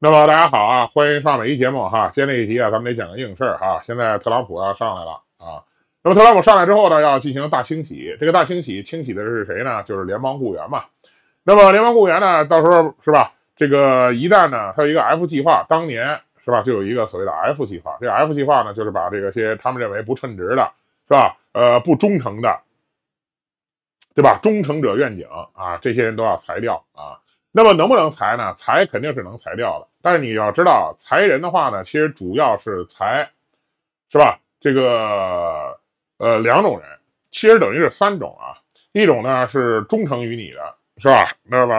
那么大家好啊，欢迎上每一节目哈。今天这一集啊，咱们得讲个硬事儿哈。现在特朗普要上来了啊。那么特朗普上来之后呢，要进行大清洗。这个大清洗清洗的是谁呢？就是联邦雇员嘛。那么联邦雇员呢，到时候是吧？这个一旦呢，他有一个 F 计划，当年是吧，就有一个所谓的 F 计划。这 F 计划呢，就是把这个些他们认为不称职的，是吧？呃，不忠诚的，对吧？忠诚者愿景啊，这些人都要裁掉啊。那么能不能裁呢？裁肯定是能裁掉的，但是你要知道，裁人的话呢，其实主要是裁，是吧？这个呃两种人，其实等于是三种啊。一种呢是忠诚于你的，是吧？那么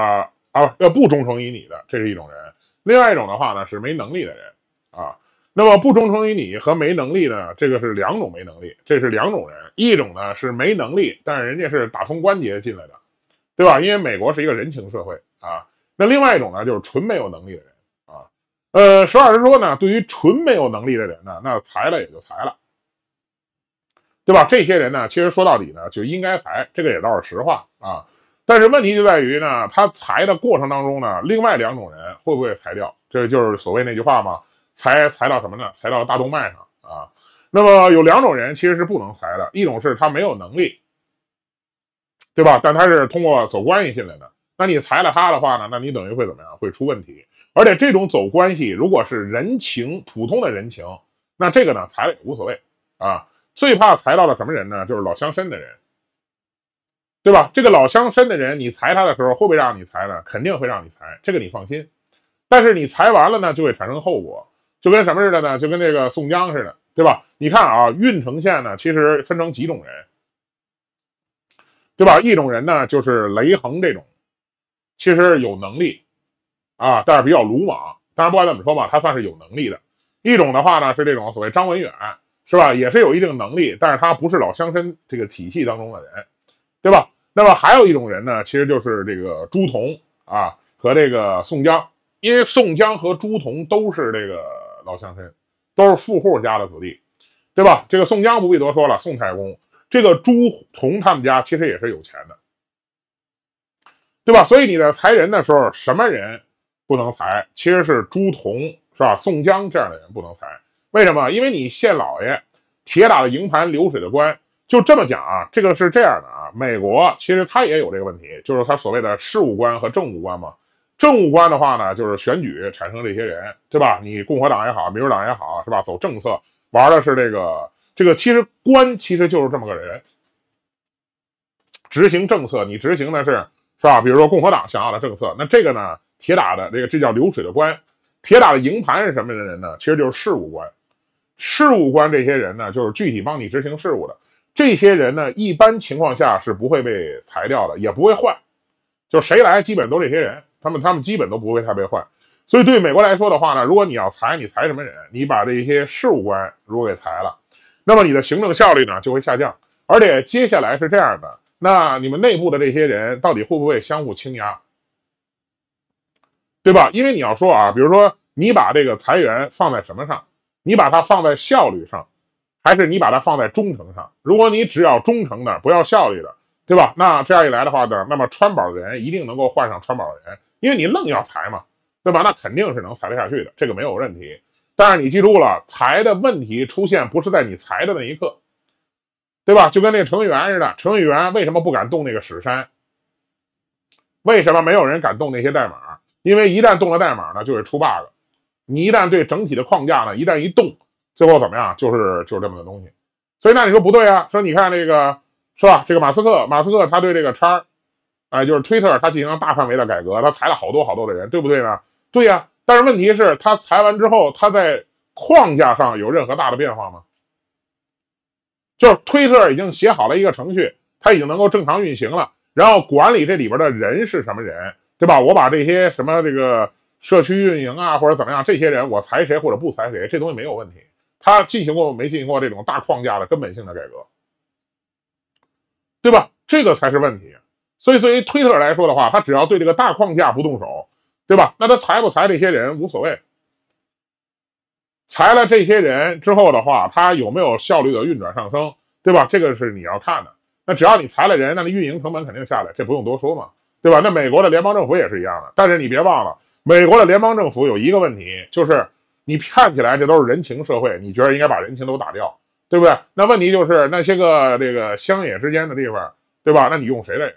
啊要不忠诚于你的，这是一种人；另外一种的话呢是没能力的人啊。那么不忠诚于你和没能力的，这个是两种没能力，这是两种人。一种呢是没能力，但是人家是打通关节进来的，对吧？因为美国是一个人情社会。啊，那另外一种呢，就是纯没有能力的人啊，呃，实话实说呢，对于纯没有能力的人呢，那裁了也就裁了，对吧？这些人呢，其实说到底呢，就应该裁，这个也倒是实话啊。但是问题就在于呢，他裁的过程当中呢，另外两种人会不会裁掉？这就是所谓那句话嘛，裁裁到什么呢？裁到大动脉上啊。那么有两种人其实是不能裁的，一种是他没有能力，对吧？但他是通过走关系进来的。那你裁了他的话呢？那你等于会怎么样？会出问题。而且这种走关系，如果是人情，普通的人情，那这个呢裁了也无所谓啊。最怕裁到了什么人呢？就是老乡绅的人，对吧？这个老乡绅的人，你裁他的时候会不会让你裁呢？肯定会让你裁，这个你放心。但是你裁完了呢，就会产生后果，就跟什么似的呢？就跟这个宋江似的，对吧？你看啊，郓城县呢，其实分成几种人，对吧？一种人呢，就是雷横这种。其实有能力啊，但是比较鲁莽。但是不管怎么说嘛，他算是有能力的一种的话呢，是这种所谓张文远，是吧？也是有一定能力，但是他不是老乡绅这个体系当中的人，对吧？那么还有一种人呢，其实就是这个朱仝啊和这个宋江，因为宋江和朱仝都是这个老乡绅，都是富户家的子弟，对吧？这个宋江不必多说了，宋太公。这个朱仝他们家其实也是有钱的。对吧？所以你在裁人的时候，什么人不能裁？其实是朱仝是吧？宋江这样的人不能裁，为什么？因为你县老爷铁打的营盘流水的官，就这么讲啊。这个是这样的啊。美国其实他也有这个问题，就是他所谓的事务官和政务官嘛。政务官的话呢，就是选举产生这些人，对吧？你共和党也好，民主党也好，是吧？走政策，玩的是这个。这个其实官其实就是这么个人，执行政策，你执行的是。是吧？比如说共和党想要的政策，那这个呢，铁打的这个这叫流水的官，铁打的营盘是什么的人呢？其实就是事务官，事务官这些人呢，就是具体帮你执行事务的这些人呢，一般情况下是不会被裁掉的，也不会换，就谁来基本都这些人，他们他们基本都不会太被换。所以对美国来说的话呢，如果你要裁，你裁什么人？你把这些事务官如果给裁了，那么你的行政效率呢就会下降，而且接下来是这样的。那你们内部的这些人到底会不会相互倾轧，对吧？因为你要说啊，比如说你把这个裁员放在什么上？你把它放在效率上，还是你把它放在忠诚上？如果你只要忠诚的，不要效率的，对吧？那这样一来的话呢，那么川宝的人一定能够换上川宝的人，因为你愣要裁嘛，对吧？那肯定是能裁得下去的，这个没有问题。但是你记住了，裁的问题出现不是在你裁的那一刻。对吧？就跟那个程序员似的，程序员为什么不敢动那个史山？为什么没有人敢动那些代码？因为一旦动了代码呢，就会出 bug。你一旦对整体的框架呢，一旦一动，最后怎么样？就是就是这么个东西。所以那你说不对啊？说你看这个是吧？这个马斯克，马斯克他对这个叉儿，哎，就是推特，他进行了大范围的改革，他裁了好多好多的人，对不对呢？对呀。但是问题是，他裁完之后，他在框架上有任何大的变化吗？就是推特已经写好了一个程序，它已经能够正常运行了。然后管理这里边的人是什么人，对吧？我把这些什么这个社区运营啊或者怎么样，这些人我裁谁或者不裁谁，这东西没有问题。他进行过没进行过这种大框架的根本性的改革，对吧？这个才是问题。所以对于推特来说的话，他只要对这个大框架不动手，对吧？那他裁不裁这些人无所谓。裁了这些人之后的话，它有没有效率的运转上升，对吧？这个是你要看的。那只要你裁了人，那你运营成本肯定下来，这不用多说嘛，对吧？那美国的联邦政府也是一样的。但是你别忘了，美国的联邦政府有一个问题，就是你看起来这都是人情社会，你觉得应该把人情都打掉，对不对？那问题就是那些个这个乡野之间的地方，对吧？那你用谁的人，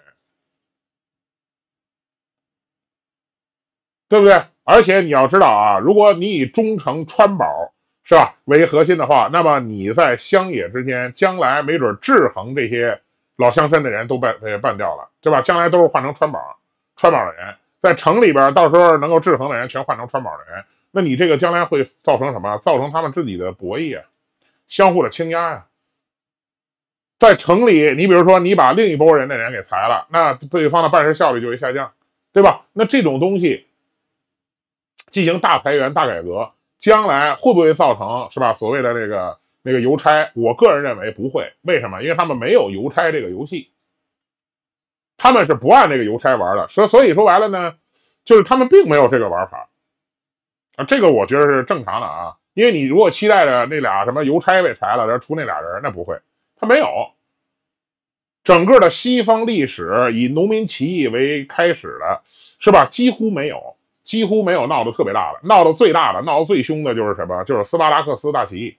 对不对？而且你要知道啊，如果你以忠城川宝是吧为核心的话，那么你在乡野之间，将来没准制衡这些老乡绅的人都办也办掉了，对吧？将来都是换成川宝川宝的人，在城里边，到时候能够制衡的人全换成川宝的人，那你这个将来会造成什么？造成他们自己的博弈，啊，相互的倾压呀。在城里，你比如说你把另一波人的人给裁了，那对方的办事效率就会下降，对吧？那这种东西。进行大裁员、大改革，将来会不会造成是吧？所谓的那个那个邮差，我个人认为不会。为什么？因为他们没有邮差这个游戏，他们是不按那个邮差玩的。所所以说白了呢，就是他们并没有这个玩法啊。这个我觉得是正常的啊，因为你如果期待着那俩什么邮差被裁了，然后出那俩人，那不会，他没有。整个的西方历史以农民起义为开始的，是吧？几乎没有。几乎没有闹得特别大的，闹得最大的、闹得最凶的就是什么？就是斯巴达克斯大起义。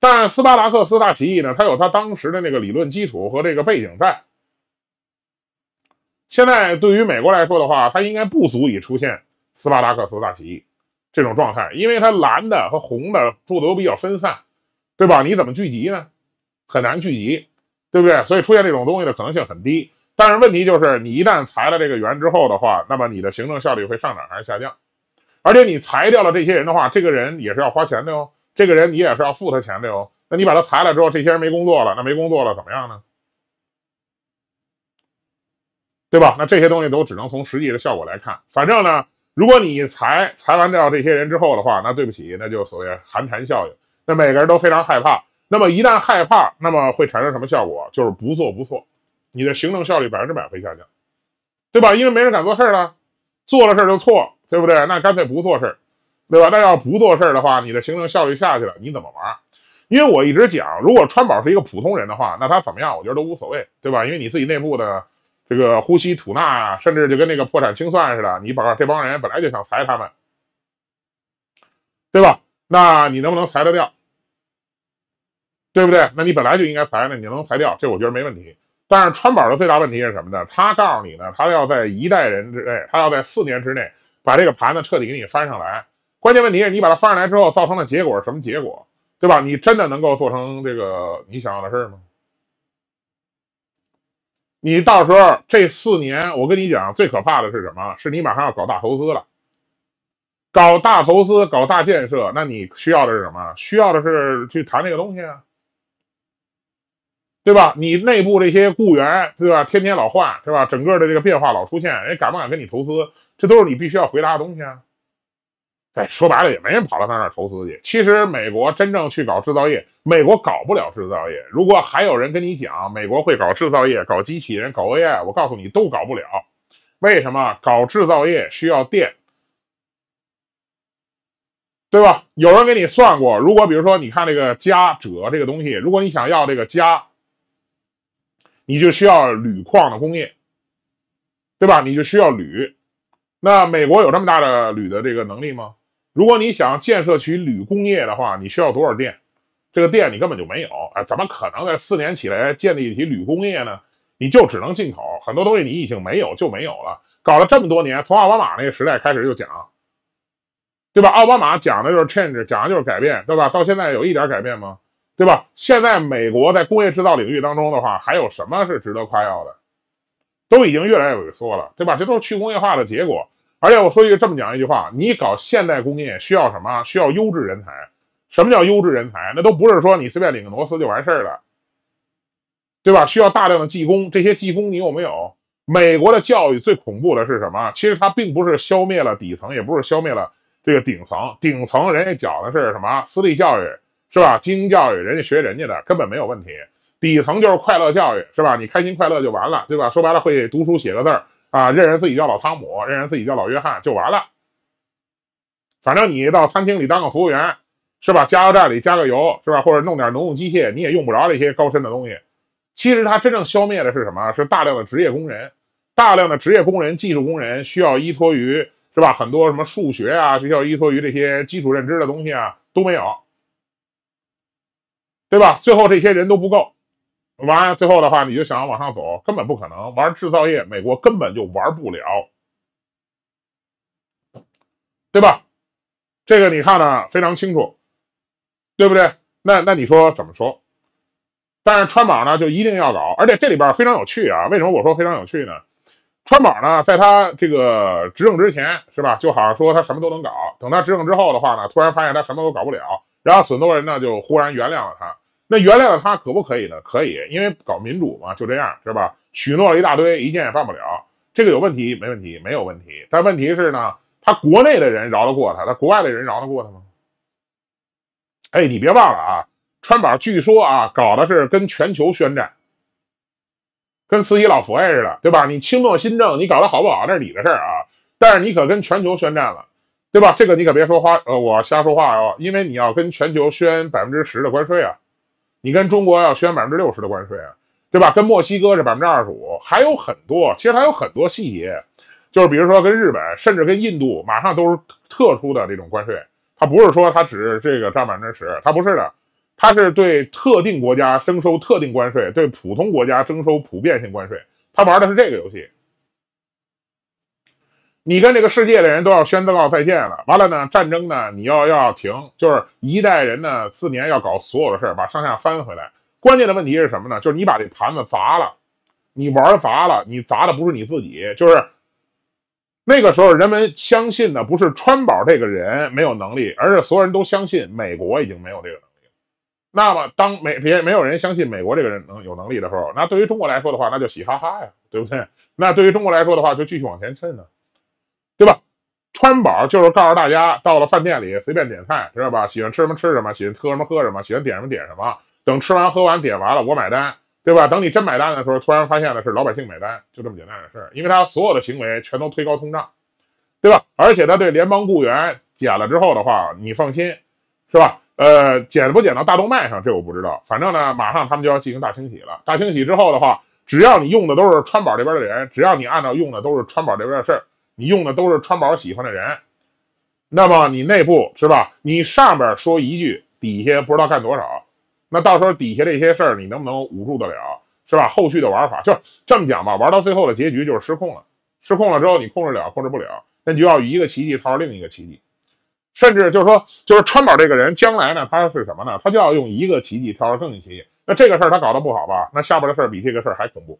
但斯巴达克斯大起义呢，它有它当时的那个理论基础和这个背景在。现在对于美国来说的话，它应该不足以出现斯巴达克斯大起义这种状态，因为它蓝的和红的住的都比较分散，对吧？你怎么聚集呢？很难聚集，对不对？所以出现这种东西的可能性很低。但是问题就是，你一旦裁了这个员之后的话，那么你的行政效率会上涨还是下降？而且你裁掉了这些人的话，这个人也是要花钱的哟，这个人你也是要付他钱的哟。那你把他裁了之后，这些人没工作了，那没工作了怎么样呢？对吧？那这些东西都只能从实际的效果来看。反正呢，如果你裁裁完掉这些人之后的话，那对不起，那就所谓寒蝉效应。那每个人都非常害怕，那么一旦害怕，那么会产生什么效果？就是不做，不错。你的行政效率百分之百会下降，对吧？因为没人敢做事儿了，做了事儿就错，对不对？那干脆不做事儿，对吧？那要不做事儿的话，你的行政效率下去了，你怎么玩？因为我一直讲，如果川宝是一个普通人的话，那他怎么样，我觉得都无所谓，对吧？因为你自己内部的这个呼吸吐纳啊，甚至就跟那个破产清算似的，你把这帮人本来就想裁他们，对吧？那你能不能裁得掉？对不对？那你本来就应该裁那你能裁掉，这我觉得没问题。但是川宝的最大问题是什么呢？他告诉你呢，他要在一代人之内，他要在四年之内把这个盘子彻底给你翻上来。关键问题是你把它翻上来之后，造成的结果是什么结果？对吧？你真的能够做成这个你想要的事吗？你到时候这四年，我跟你讲，最可怕的是什么？是你马上要搞大投资了，搞大投资，搞大建设，那你需要的是什么？需要的是去谈这个东西啊。对吧？你内部这些雇员，对吧？天天老换，是吧？整个的这个变化老出现，人敢不敢跟你投资？这都是你必须要回答的东西啊！哎，说白了，也没人跑到他那儿投资去。其实美国真正去搞制造业，美国搞不了制造业。如果还有人跟你讲美国会搞制造业、搞机器人、搞 AI，我告诉你都搞不了。为什么？搞制造业需要电，对吧？有人给你算过，如果比如说你看这个加者这个东西，如果你想要这个加。你就需要铝矿的工业，对吧？你就需要铝。那美国有这么大的铝的这个能力吗？如果你想建设起铝工业的话，你需要多少电？这个电你根本就没有，哎，怎么可能在四年起来建立起铝工业呢？你就只能进口很多东西，你已经没有就没有了。搞了这么多年，从奥巴马那个时代开始就讲，对吧？奥巴马讲的就是 change，讲的就是改变，对吧？到现在有一点改变吗？对吧？现在美国在工业制造领域当中的话，还有什么是值得夸耀的？都已经越来越萎缩了，对吧？这都是去工业化的结果。而且我说一个这么讲一句话：你搞现代工业需要什么？需要优质人才。什么叫优质人才？那都不是说你随便领个螺丝就完事儿了，对吧？需要大量的技工，这些技工你有没有？美国的教育最恐怖的是什么？其实它并不是消灭了底层，也不是消灭了这个顶层。顶层人家讲的是什么？私立教育。是吧？精英教育，人家学人家的根本没有问题。底层就是快乐教育，是吧？你开心快乐就完了，对吧？说白了，会读书写个字儿啊，认人自己叫老汤姆，认人自己叫老约翰就完了。反正你到餐厅里当个服务员，是吧？加油站里加个油，是吧？或者弄点农用机械，你也用不着这些高深的东西。其实它真正消灭的是什么？是大量的职业工人，大量的职业工人、技术工人需要依托于，是吧？很多什么数学啊，需要依托于这些基础认知的东西啊，都没有。对吧？最后这些人都不够，完最后的话，你就想要往上走，根本不可能玩制造业，美国根本就玩不了，对吧？这个你看呢非常清楚，对不对？那那你说怎么说？但是川宝呢就一定要搞，而且这里边非常有趣啊！为什么我说非常有趣呢？川宝呢在他这个执政之前是吧，就好像说他什么都能搞，等他执政之后的话呢，突然发现他什么都搞不了，然后很多人呢就忽然原谅了他。那原谅的他可不可以呢？可以，因为搞民主嘛，就这样是吧？许诺了一大堆，一件也办不了。这个有问题？没问题，没有问题。但问题是呢，他国内的人饶得过他，他国外的人饶得过他吗？哎，你别忘了啊，川宝据说啊，搞的是跟全球宣战，跟慈禧老佛爷似的，对吧？你清末新政你搞得好不好那是你的事儿啊，但是你可跟全球宣战了，对吧？这个你可别说话，呃，我瞎说话哦，因为你要跟全球宣百分之十的关税啊。你跟中国要宣百分之六十的关税啊，对吧？跟墨西哥是百分之二十五，还有很多，其实还有很多细节，就是比如说跟日本，甚至跟印度，马上都是特殊的这种关税。他不是说他只这个占百分之十，他不是的，他是对特定国家征收特定关税，对普通国家征收普遍性关税。他玩的是这个游戏。你跟这个世界的人都要宣告再见了，完了呢，战争呢，你要要要停，就是一代人呢四年要搞所有的事儿，把上下翻回来。关键的问题是什么呢？就是你把这盘子砸了，你玩砸了，你砸的不是你自己，就是那个时候人们相信的不是川宝这个人没有能力，而是所有人都相信美国已经没有这个能力了。那么当没别没有人相信美国这个人能有能力的时候，那对于中国来说的话，那就喜哈哈呀，对不对？那对于中国来说的话，就继续往前趁呢。对吧？川宝就是告诉大家，到了饭店里随便点菜，知道吧？喜欢吃什么吃什么，喜欢喝什么喝什么，喜欢点什么点什么。等吃完喝完点完了，我买单，对吧？等你真买单的时候，突然发现的是老百姓买单，就这么简单的事儿。因为他所有的行为全都推高通胀，对吧？而且他对联邦雇员减了之后的话，你放心，是吧？呃，减不减到大动脉上，这我不知道。反正呢，马上他们就要进行大清洗了。大清洗之后的话，只要你用的都是川宝这边的人，只要你按照用的都是川宝这边的事儿。你用的都是川宝喜欢的人，那么你内部是吧？你上边说一句，底下不知道干多少，那到时候底下这些事儿你能不能捂住得了，是吧？后续的玩法就是这么讲吧，玩到最后的结局就是失控了。失控了之后，你控制了控制不了，那就要一个奇迹套另一个奇迹，甚至就是说，就是川宝这个人将来呢，他是什么呢？他就要用一个奇迹套另一个奇迹。那这个事儿他搞得不好吧？那下边的事儿比这个事儿还恐怖。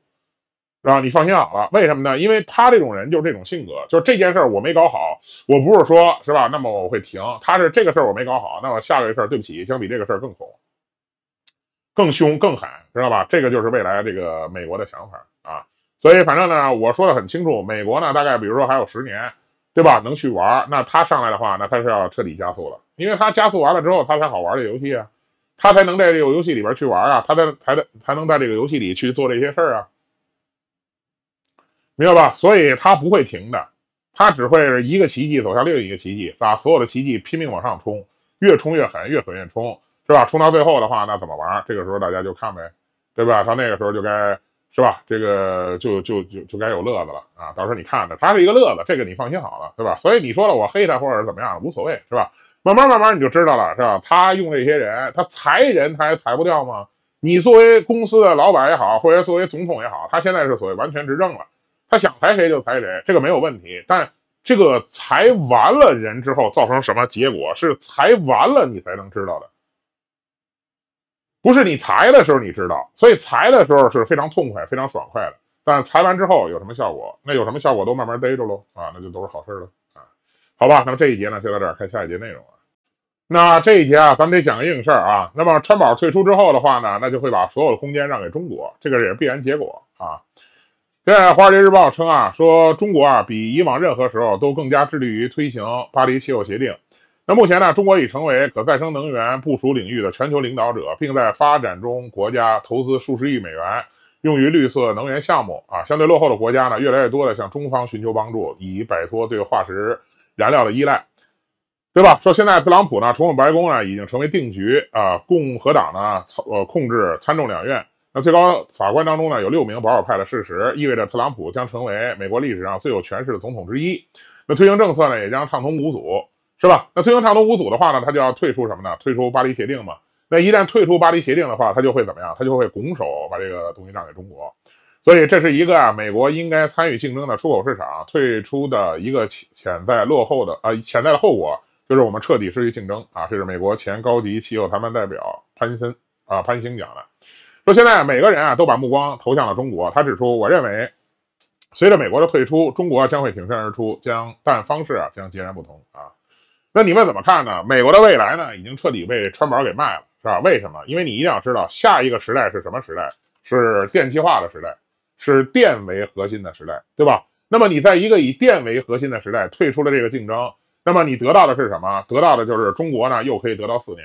啊，你放心好了，为什么呢？因为他这种人就是这种性格，就是这件事儿我没搞好，我不是说是吧？那么我会停，他是这个事儿我没搞好，那么下个事儿对不起，将比这个事儿更恐、更凶、更狠，知道吧？这个就是未来这个美国的想法啊。所以反正呢，我说的很清楚，美国呢大概比如说还有十年，对吧？能去玩，那他上来的话，那他是要彻底加速了，因为他加速完了之后，他才好玩这游戏啊，他才能在这个游戏里边去玩啊，他在才能才能在这个游戏里去做这些事儿啊。明白吧？所以它不会停的，它只会是一个奇迹走向另一个奇迹，把所有的奇迹拼命往上冲，越冲越狠，越狠越冲，是吧？冲到最后的话，那怎么玩？这个时候大家就看呗，对吧？他那个时候就该是吧？这个就就就就该有乐子了啊！到时候你看着，他是一个乐子，这个你放心好了，对吧？所以你说了我黑他或者怎么样无所谓，是吧？慢慢慢慢你就知道了，是吧？他用这些人，他裁人，他还裁不掉吗？你作为公司的老板也好，或者作为总统也好，他现在是所谓完全执政了。他想裁谁就裁谁，这个没有问题。但这个裁完了人之后造成什么结果，是裁完了你才能知道的，不是你裁的时候你知道。所以裁的时候是非常痛快、非常爽快的。但裁完之后有什么效果，那有什么效果都慢慢逮着喽啊，那就都是好事了啊。好吧，那么这一节呢就到这儿，看下一节内容啊。那这一节啊，咱们得讲个硬事儿啊。那么川宝退出之后的话呢，那就会把所有的空间让给中国，这个也是必然结果啊。现在《华尔街日报》称啊，说中国啊比以往任何时候都更加致力于推行巴黎气候协定。那目前呢，中国已成为可再生能源部署领域的全球领导者，并在发展中国家投资数十亿美元用于绿色能源项目。啊，相对落后的国家呢，越来越多的向中方寻求帮助，以摆脱对化石燃料的依赖，对吧？说现在特朗普呢重返白宫呢已经成为定局啊，共和党呢操呃控制参众两院。那最高法官当中呢，有六名保守派的事实，意味着特朗普将成为美国历史上最有权势的总统之一。那推行政策呢，也将畅通无阻，是吧？那推行畅通无阻的话呢，他就要退出什么呢？退出巴黎协定嘛。那一旦退出巴黎协定的话，他就会怎么样？他就会拱手把这个东西让给中国。所以这是一个啊，美国应该参与竞争的出口市场退出的一个潜潜在落后的啊潜在的后果，就是我们彻底失去竞争啊。这是美国前高级棋友谈判代表潘森啊潘兴讲的。说现在每个人啊都把目光投向了中国。他指出，我认为，随着美国的退出，中国将会挺身而出，将但方式啊将截然不同啊。那你们怎么看呢？美国的未来呢？已经彻底被川宝给卖了，是吧？为什么？因为你一定要知道，下一个时代是什么时代？是电气化的时代，是电为核心的时代，对吧？那么你在一个以电为核心的时代退出了这个竞争，那么你得到的是什么？得到的就是中国呢，又可以得到四年。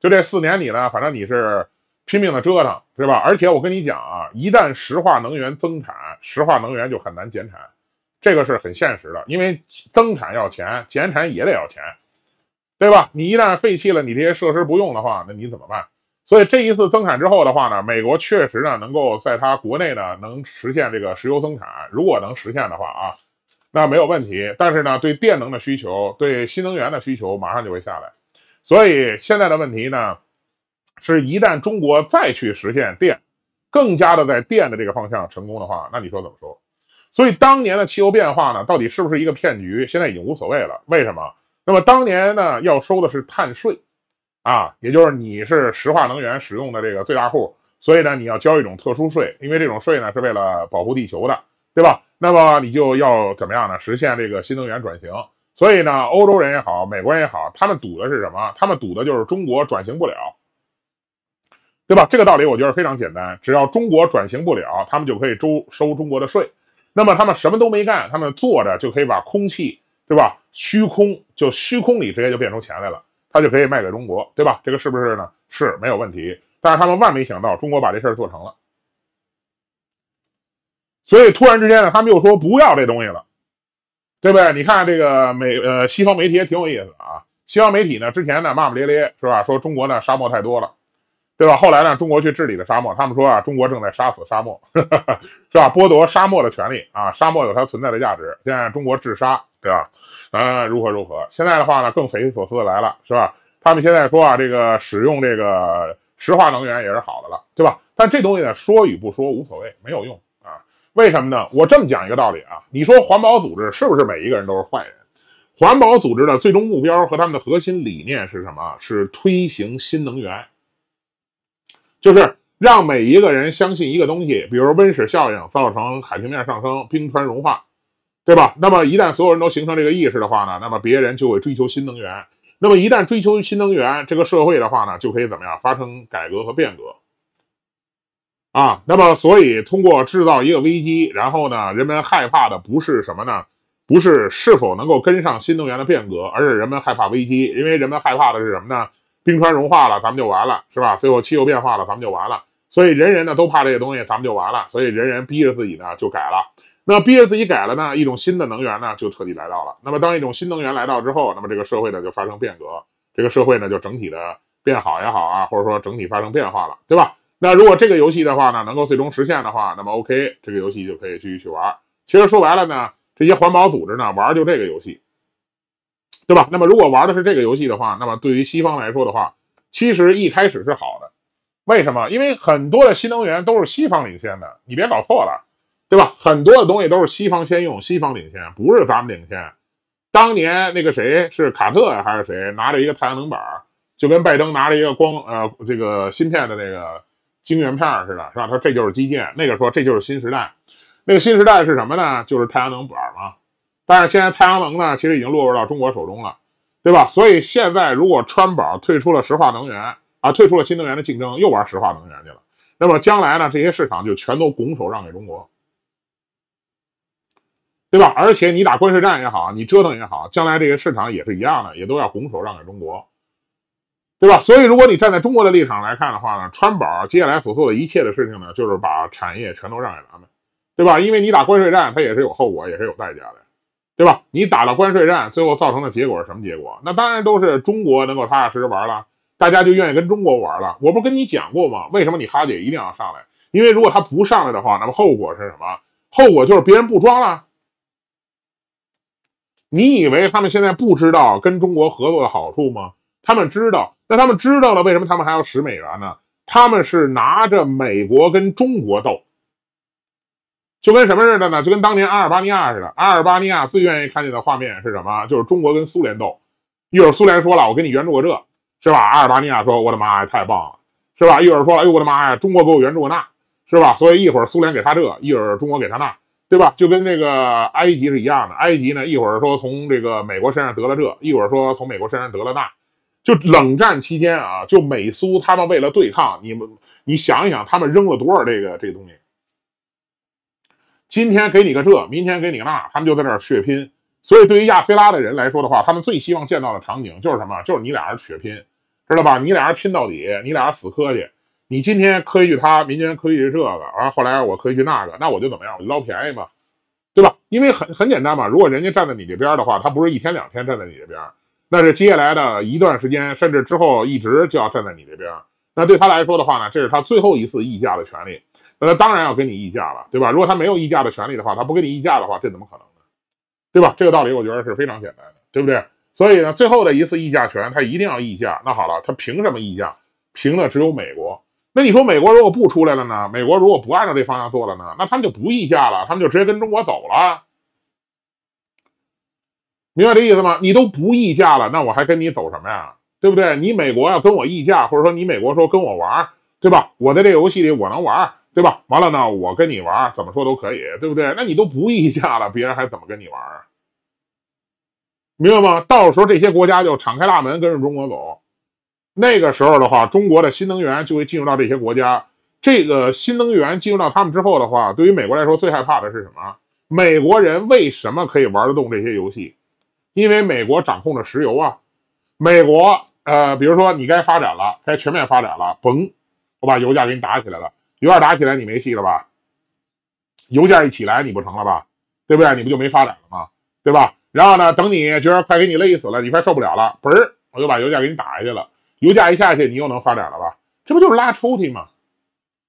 就这四年里呢，反正你是。拼命的折腾，对吧？而且我跟你讲啊，一旦石化能源增产，石化能源就很难减产，这个是很现实的，因为增产要钱，减产也得要钱，对吧？你一旦废弃了，你这些设施不用的话，那你怎么办？所以这一次增产之后的话呢，美国确实呢能够在它国内呢能实现这个石油增产，如果能实现的话啊，那没有问题。但是呢，对电能的需求，对新能源的需求马上就会下来，所以现在的问题呢？是，一旦中国再去实现电，更加的在电的这个方向成功的话，那你说怎么说？所以当年的气候变化呢，到底是不是一个骗局？现在已经无所谓了。为什么？那么当年呢，要收的是碳税，啊，也就是你是石化能源使用的这个最大户，所以呢，你要交一种特殊税，因为这种税呢是为了保护地球的，对吧？那么你就要怎么样呢？实现这个新能源转型。所以呢，欧洲人也好，美国人也好，他们赌的是什么？他们赌的就是中国转型不了。对吧？这个道理我觉得非常简单，只要中国转型不了，他们就可以收收中国的税。那么他们什么都没干，他们坐着就可以把空气，对吧？虚空就虚空里直接就变出钱来了，他就可以卖给中国，对吧？这个是不是呢？是没有问题。但是他们万没想到，中国把这事儿做成了，所以突然之间呢，他们又说不要这东西了，对不对？你看这个美呃西方媒体也挺有意思啊，西方媒体呢之前呢骂骂咧咧是吧？说中国呢沙漠太多了。对吧？后来呢，中国去治理的沙漠，他们说啊，中国正在杀死沙漠，是吧？剥夺沙漠的权利啊！沙漠有它存在的价值。现在中国治沙，对吧？啊，如何如何？现在的话呢，更匪夷所思的来了，是吧？他们现在说啊，这个使用这个石化能源也是好的了，对吧？但这东西呢，说与不说无所谓，没有用啊。为什么呢？我这么讲一个道理啊，你说环保组织是不是每一个人都是坏人？环保组织的最终目标和他们的核心理念是什么？是推行新能源。就是让每一个人相信一个东西，比如温室效应造成海平面上升、冰川融化，对吧？那么一旦所有人都形成这个意识的话呢，那么别人就会追求新能源。那么一旦追求新能源，这个社会的话呢，就可以怎么样发生改革和变革啊？那么所以通过制造一个危机，然后呢，人们害怕的不是什么呢？不是是否能够跟上新能源的变革，而是人们害怕危机，因为人们害怕的是什么呢？冰川融化了，咱们就完了，是吧？最后气候变化了，咱们就完了。所以人人呢都怕这些东西，咱们就完了。所以人人逼着自己呢就改了。那逼着自己改了呢，一种新的能源呢就彻底来到了。那么当一种新能源来到之后，那么这个社会呢就发生变革，这个社会呢就整体的变好也好啊，或者说整体发生变化了，对吧？那如果这个游戏的话呢能够最终实现的话，那么 OK，这个游戏就可以继续去玩。其实说白了呢，这些环保组织呢玩就这个游戏。对吧？那么如果玩的是这个游戏的话，那么对于西方来说的话，其实一开始是好的。为什么？因为很多的新能源都是西方领先的。你别搞错了，对吧？很多的东西都是西方先用，西方领先，不是咱们领先。当年那个谁是卡特还是谁拿着一个太阳能板，就跟拜登拿着一个光呃这个芯片的那个晶圆片似的，是吧？他这就是基建，那个说这就是新时代。那个新时代是什么呢？就是太阳能板嘛，但是现在太阳能呢，其实已经落入到中国手中了，对吧？所以现在如果川宝退出了石化能源啊，退出了新能源的竞争，又玩石化能源去了，那么将来呢，这些市场就全都拱手让给中国，对吧？而且你打关税战也好，你折腾也好，将来这些市场也是一样的，也都要拱手让给中国，对吧？所以如果你站在中国的立场来看的话呢，川宝接下来所做的一切的事情呢，就是把产业全都让给咱们，对吧？因为你打关税战，它也是有后果，也是有代价的。对吧？你打了关税战，最后造成的结果是什么结果？那当然都是中国能够踏踏实实玩了，大家就愿意跟中国玩了。我不跟你讲过吗？为什么你哈姐一定要上来？因为如果他不上来的话，那么后果是什么？后果就是别人不装了。你以为他们现在不知道跟中国合作的好处吗？他们知道，那他们知道了，为什么他们还要使美元呢？他们是拿着美国跟中国斗。就跟什么似的呢？就跟当年阿尔巴尼亚似的。阿尔巴尼亚最愿意看见的画面是什么？就是中国跟苏联斗。一会儿苏联说了，我给你援助个这，是吧？阿尔巴尼亚说，我的妈呀，太棒了，是吧？一会儿说了，哎我的妈呀，中国给我援助个那，是吧？所以一会儿苏联给他这，一会儿中国给他那，对吧？就跟这个埃及是一样的。埃及呢，一会儿说从这个美国身上得了这，一会儿说从美国身上得了那。就冷战期间啊，就美苏他们为了对抗你们，你想一想，他们扔了多少这个这个东西？今天给你个这，明天给你个那，他们就在那儿血拼。所以对于亚非拉的人来说的话，他们最希望见到的场景就是什么？就是你俩人血拼，知道吧？你俩人拼到底，你俩人死磕去。你今天磕一句他，明天磕一句这个，啊，后来我磕一句那个，那我就怎么样？我就捞便宜嘛，对吧？因为很很简单嘛，如果人家站在你这边的话，他不是一天两天站在你这边，那是接下来的一段时间，甚至之后一直就要站在你这边。那对他来说的话呢，这是他最后一次议价的权利。那他当然要跟你议价了，对吧？如果他没有议价的权利的话，他不跟你议价的话，这怎么可能呢？对吧？这个道理我觉得是非常简单的，对不对？所以呢，最后的一次议价权，他一定要议价。那好了，他凭什么议价？凭的只有美国。那你说美国如果不出来了呢？美国如果不按照这方向做了呢？那他们就不议价了，他们就直接跟中国走了。明白这意思吗？你都不议价了，那我还跟你走什么呀？对不对？你美国要跟我议价，或者说你美国说跟我玩，对吧？我在这游戏里我能玩。对吧？完了呢，我跟你玩，怎么说都可以，对不对？那你都不议价了，别人还怎么跟你玩？明白吗？到时候这些国家就敞开大门跟着中国走。那个时候的话，中国的新能源就会进入到这些国家。这个新能源进入到他们之后的话，对于美国来说最害怕的是什么？美国人为什么可以玩得动这些游戏？因为美国掌控着石油啊。美国，呃，比如说你该发展了，该全面发展了，甭，我把油价给你打起来了。油价打起来，你没戏了吧？油价一起来，你不成了吧？对不对？你不就没发展了吗？对吧？然后呢？等你觉得快给你累死了，你快受不了了，嘣，儿，我就把油价给你打下去了。油价一下去，你又能发展了吧？这不就是拉抽屉吗？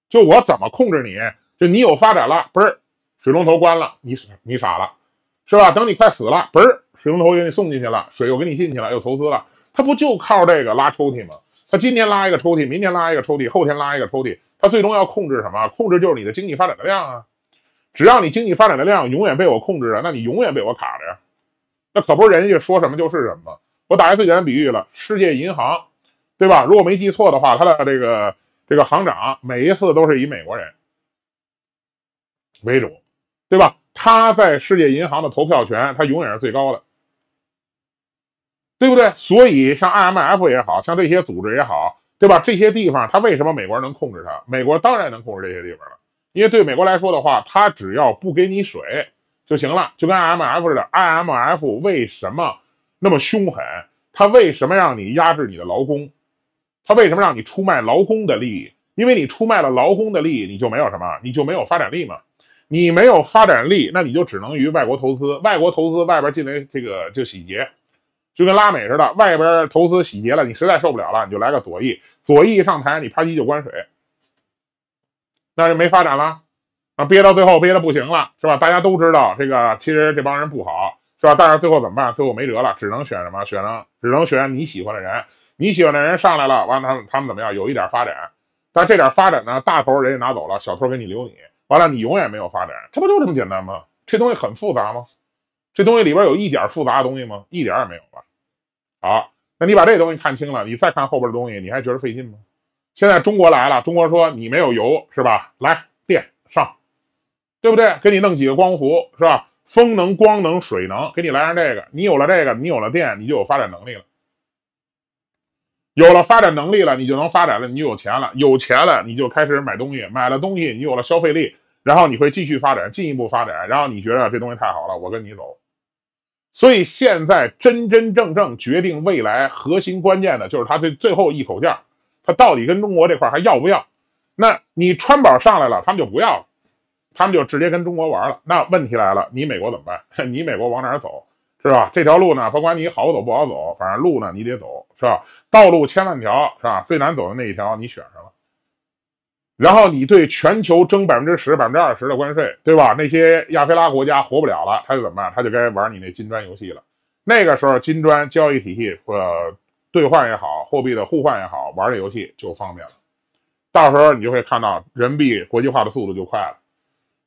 就我怎么控制你？就你有发展了，嘣，儿，水龙头关了，你你傻了，是吧？等你快死了，嘣，儿，水龙头给你送进去了，水又给你进去了，又投资了，他不就靠这个拉抽屉吗？他今天拉一个抽屉，明天拉一个抽屉，后天拉一个抽屉。它最终要控制什么？控制就是你的经济发展的量啊！只要你经济发展的量永远被我控制了，那你永远被我卡着呀！那可不是人家说什么就是什么。我打一个最简单比喻了，世界银行，对吧？如果没记错的话，它的这个这个行长每一次都是以美国人为主，对吧？他在世界银行的投票权，他永远是最高的，对不对？所以像 IMF 也好像这些组织也好。对吧？这些地方他为什么美国人能控制它？美国当然能控制这些地方了，因为对美国来说的话，他只要不给你水就行了。就跟 IMF 似的，IMF 为什么那么凶狠？他为什么让你压制你的劳工？他为什么让你出卖劳工的利益？因为你出卖了劳工的利益，你就没有什么，你就没有发展力嘛。你没有发展力，那你就只能与外国投资，外国投资外边进来这个就洗劫，就跟拉美似的，外边投资洗劫了，你实在受不了了，你就来个左翼。左翼一上台，你啪叽就关水，那就没发展了啊！憋到最后憋的不行了，是吧？大家都知道这个，其实这帮人不好，是吧？但是最后怎么办？最后没辙了，只能选什么？选了，只能选你喜欢的人。你喜欢的人上来了，完了他们他们怎么样？有一点发展，但这点发展呢？大头人家拿走了，小头给你留你，完了你永远没有发展。这不就这么简单吗？这东西很复杂吗？这东西里边有一点复杂的东西吗？一点也没有吧。好。那你把这东西看清了，你再看后边的东西，你还觉得费劲吗？现在中国来了，中国说你没有油是吧？来电上，对不对？给你弄几个光伏是吧？风能、光能、水能，给你来上这个。你有了这个，你有了电，你就有发展能力了。有了发展能力了，你就能发展了。你就有钱了，有钱了，你就开始买东西，买了东西，你有了消费力，然后你会继续发展，进一步发展，然后你觉得这东西太好了，我跟你走。所以现在真真正正决定未来核心关键的，就是他这最后一口价，他到底跟中国这块还要不要？那你川宝上来了，他们就不要了，他们就直接跟中国玩了。那问题来了，你美国怎么办？你美国往哪走？是吧？这条路呢，不管你好走不好走，反正路呢你得走，是吧？道路千万条，是吧？最难走的那一条你选上了。然后你对全球征百分之十、百分之二十的关税，对吧？那些亚非拉国家活不了了，他就怎么样？他就该玩你那金砖游戏了。那个时候，金砖交易体系，呃，兑换也好，货币的互换也好，玩这游戏就方便了。到时候你就会看到人民币国际化的速度就快了。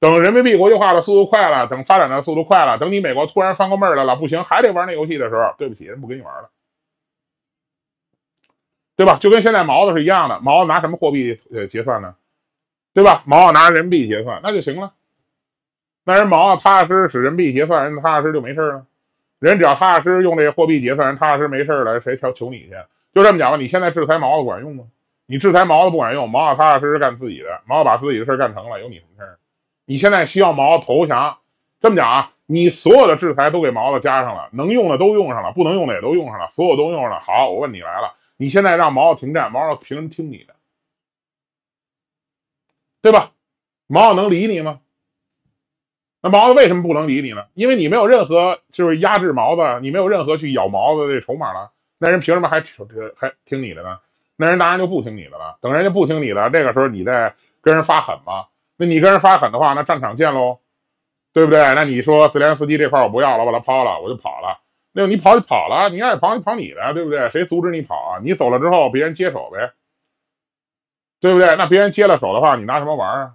等人民币国际化的速度快了，等发展的速度快了，等你美国突然翻过味来了，不行，还得玩那游戏的时候，对不起，人不跟你玩了，对吧？就跟现在毛子是一样的，毛子拿什么货币呃结算呢？对吧？毛拿人民币结算，那就行了。那人毛踏踏实实人民币结算，人踏踏实实就没事了。人只要踏踏实实用这个货币结算，人踏踏实实没事了。谁挑求你去？就这么讲吧。你现在制裁毛子管用吗？你制裁毛子不管用，毛子踏踏实实干自己的，毛子把自己的事干成了，有你什么事儿？你现在需要毛子投降？这么讲啊？你所有的制裁都给毛子加上了，能用的都用上了，不能用的也都用上了，所有都用上了。好，我问你来了，你现在让毛子停战，毛子凭什么听你的？对吧？毛子能理你吗？那毛子为什么不能理你呢？因为你没有任何就是压制毛子，你没有任何去咬毛子的筹码了。那人凭什么还还听你的呢？那人当然就不听你的了。等人家不听你的，这个时候你再跟人发狠吗？那你跟人发狠的话，那战场见喽，对不对？那你说泽连斯基这块我不要了，我把它抛了，我就跑了。那你跑就跑了，你爱跑就跑你的，对不对？谁阻止你跑啊？你走了之后，别人接手呗。对不对？那别人接了手的话，你拿什么玩啊？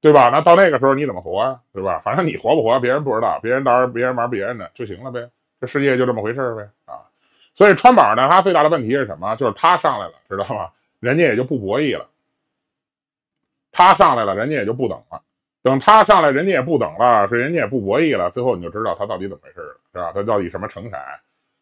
对吧？那到那个时候你怎么活啊？对吧？反正你活不活，别人不知道，别人到时候别人玩别人的就行了呗。这世界就这么回事呗啊。所以川宝呢，他最大的问题是什么？就是他上来了，知道吗？人家也就不博弈了。他上来了，人家也就不等了。等他上来，人家也不等了，是人家也不博弈了。最后你就知道他到底怎么回事了，是吧？他到底什么成色？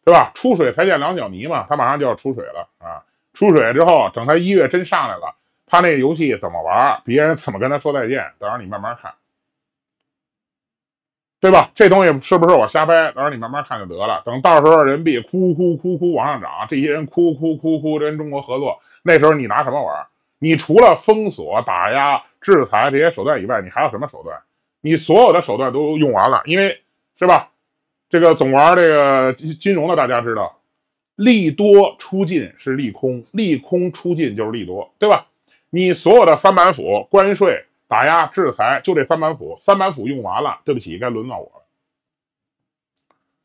是吧？出水才见两脚泥嘛，他马上就要出水了啊。出水之后，等他一月真上来了，他那游戏怎么玩，别人怎么跟他说再见，等着你慢慢看，对吧？这东西是不是我瞎掰？等着你慢慢看就得了。等到时候人民币哭哭哭哭往上涨，这些人哭哭哭哭跟中国合作，那时候你拿什么玩？你除了封锁、打压、制裁这些手段以外，你还有什么手段？你所有的手段都用完了，因为是吧？这个总玩这个金金融的，大家知道。利多出尽是利空，利空出尽就是利多，对吧？你所有的三板斧——关税、打压、制裁，就这三板斧。三板斧用完了，对不起，该轮到我了。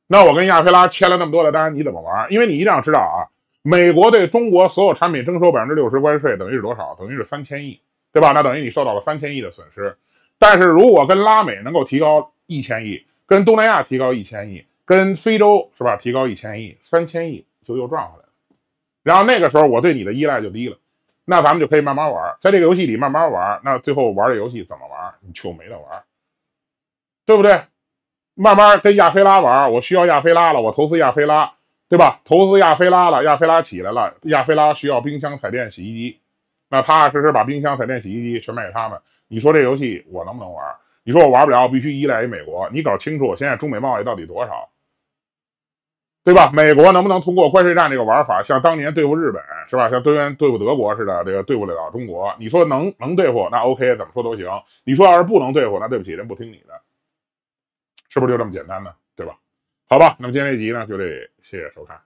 那我跟亚非拉签了那么多的单，你怎么玩？因为你一定要知道啊，美国对中国所有产品征收百分之六十关税，等于是多少？等于是三千亿，对吧？那等于你受到了三千亿的损失。但是如果跟拉美能够提高一千亿，跟东南亚提高一千亿，跟非洲是吧？提高一千亿，三千亿。就又赚回来了，然后那个时候我对你的依赖就低了，那咱们就可以慢慢玩，在这个游戏里慢慢玩，那最后玩这游戏怎么玩你就没得玩，对不对？慢慢跟亚非拉玩，我需要亚非拉了，我投资亚非拉，对吧？投资亚非拉了，亚非拉起来了，亚非拉需要冰箱、彩电、洗衣机，那踏踏实实把冰箱、彩电、洗衣机全卖给他们，你说这游戏我能不能玩？你说我玩不了，我必须依赖于美国，你搞清楚现在中美贸易到底多少？对吧？美国能不能通过关税战这个玩法，像当年对付日本是吧，像对面对付德国似的，这个对付了中国？你说能能对付，那 OK，怎么说都行。你说要是不能对付，那对不起，人不听你的，是不是就这么简单呢？对吧？好吧，那么今天这集呢，就这，谢谢收看。